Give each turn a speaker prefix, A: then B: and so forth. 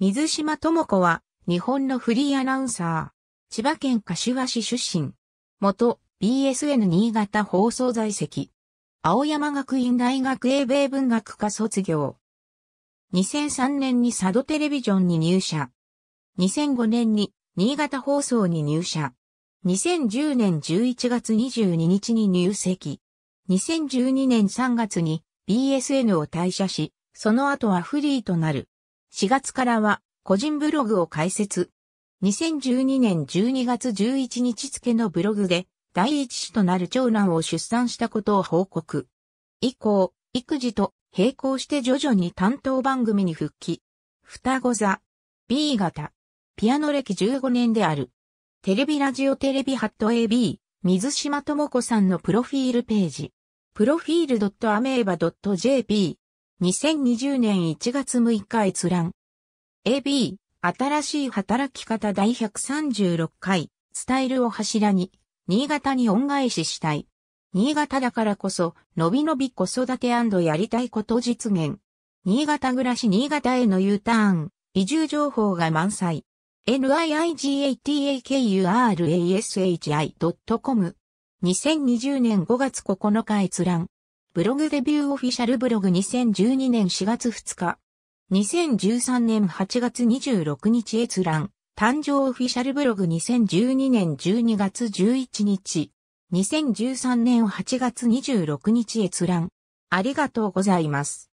A: 水島智子は、日本のフリーアナウンサー。千葉県柏市出身。元、BSN 新潟放送在籍。青山学院大学英米文学科卒業。2003年に佐渡テレビジョンに入社。2005年に新潟放送に入社。2010年11月22日に入籍。2012年3月に BSN を退社し、その後はフリーとなる。4月からは個人ブログを開設。2012年12月11日付のブログで第一子となる長男を出産したことを報告。以降、育児と並行して徐々に担当番組に復帰。双子座、B 型、ピアノ歴15年である。テレビラジオテレビハット AB、水島智子さんのプロフィールページ。プロフィール .ameba.jp 2020年1月6日閲覧。AB、新しい働き方第136回、スタイルを柱に、新潟に恩返ししたい。新潟だからこそ、のびのび子育てやりたいこと実現。新潟暮らし新潟への U ターン、移住情報が満載。niigatakurashi.com2020 年5月9日閲覧。ブログデビューオフィシャルブログ2012年4月2日。2013年8月26日閲覧。誕生オフィシャルブログ2012年12月11日。2013年8月26日閲覧。ありがとうございます。